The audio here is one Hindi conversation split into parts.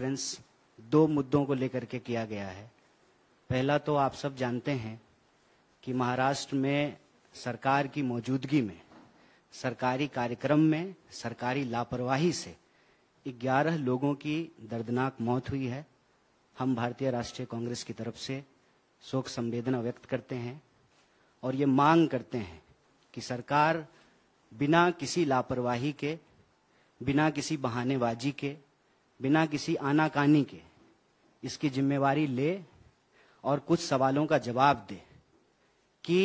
कॉन्फ्रेंस दो मुद्दों को लेकर के किया गया है पहला तो आप सब जानते हैं कि महाराष्ट्र में सरकार की मौजूदगी में सरकारी कार्यक्रम में सरकारी लापरवाही से 11 लोगों की दर्दनाक मौत हुई है हम भारतीय राष्ट्रीय कांग्रेस की तरफ से शोक संवेदना व्यक्त करते हैं और ये मांग करते हैं कि सरकार बिना किसी लापरवाही के बिना किसी बहानेबाजी के बिना किसी आनाकानी के इसकी जिम्मेवारी ले और कुछ सवालों का जवाब दे कि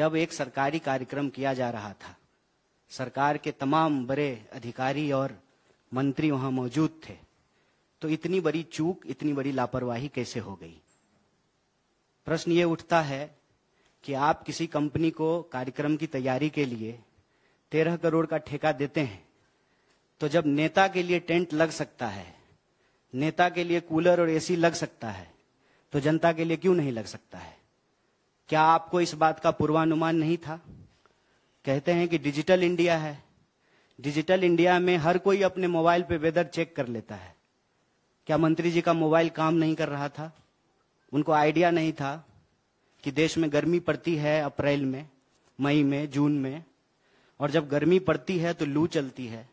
जब एक सरकारी कार्यक्रम किया जा रहा था सरकार के तमाम बड़े अधिकारी और मंत्री वहां मौजूद थे तो इतनी बड़ी चूक इतनी बड़ी लापरवाही कैसे हो गई प्रश्न ये उठता है कि आप किसी कंपनी को कार्यक्रम की तैयारी के लिए तेरह करोड़ का ठेका देते हैं तो जब नेता के लिए टेंट लग सकता है नेता के लिए कूलर और एसी लग सकता है तो जनता के लिए क्यों नहीं लग सकता है क्या आपको इस बात का पूर्वानुमान नहीं था कहते हैं कि डिजिटल इंडिया है डिजिटल इंडिया में हर कोई अपने मोबाइल पे वेदर चेक कर लेता है क्या मंत्री जी का मोबाइल काम नहीं कर रहा था उनको आइडिया नहीं था कि देश में गर्मी पड़ती है अप्रैल में मई में जून में और जब गर्मी पड़ती है तो लू चलती है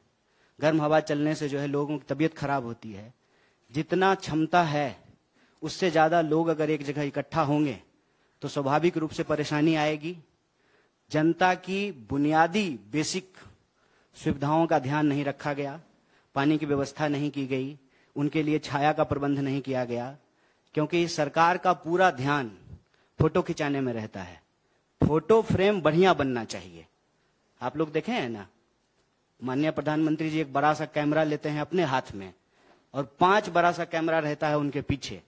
गर्म हवा चलने से जो है लोगों की तबीयत खराब होती है जितना क्षमता है उससे ज्यादा लोग अगर एक जगह इकट्ठा होंगे तो स्वाभाविक रूप से परेशानी आएगी जनता की बुनियादी बेसिक सुविधाओं का ध्यान नहीं रखा गया पानी की व्यवस्था नहीं की गई उनके लिए छाया का प्रबंध नहीं किया गया क्योंकि सरकार का पूरा ध्यान फोटो खिंचाने में रहता है फोटो फ्रेम बढ़िया बनना चाहिए आप लोग देखे हैं ना माननीय प्रधानमंत्री जी एक बड़ा सा कैमरा लेते हैं अपने हाथ में और पांच बड़ा सा कैमरा रहता है उनके पीछे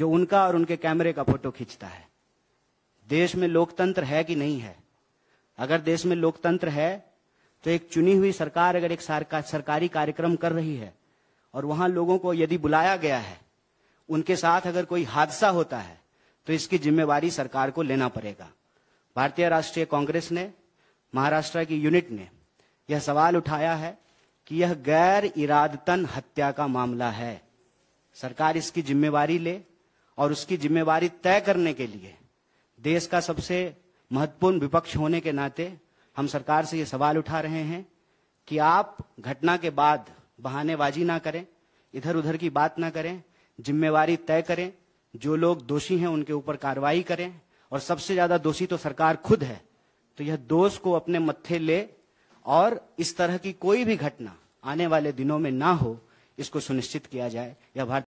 जो उनका और उनके कैमरे का फोटो खींचता है देश में लोकतंत्र है कि नहीं है अगर देश में लोकतंत्र है तो एक चुनी हुई सरकार अगर एक सरकारी कार्यक्रम कर रही है और वहां लोगों को यदि बुलाया गया है उनके साथ अगर कोई हादसा होता है तो इसकी जिम्मेवारी सरकार को लेना पड़ेगा भारतीय राष्ट्रीय कांग्रेस ने महाराष्ट्र की यूनिट ने यह सवाल उठाया है कि यह गैर इरादतन हत्या का मामला है सरकार इसकी जिम्मेवारी ले और उसकी जिम्मेवारी तय करने के लिए देश का सबसे महत्वपूर्ण विपक्ष होने के नाते हम सरकार से यह सवाल उठा रहे हैं कि आप घटना के बाद बहानेबाजी ना करें इधर उधर की बात ना करें जिम्मेवारी तय करें जो लोग दोषी हैं उनके ऊपर कार्रवाई करें और सबसे ज्यादा दोषी तो सरकार खुद है तो यह दोष को अपने मत्थे ले और इस तरह की कोई भी घटना आने वाले दिनों में ना हो इसको सुनिश्चित किया जाए यह भारत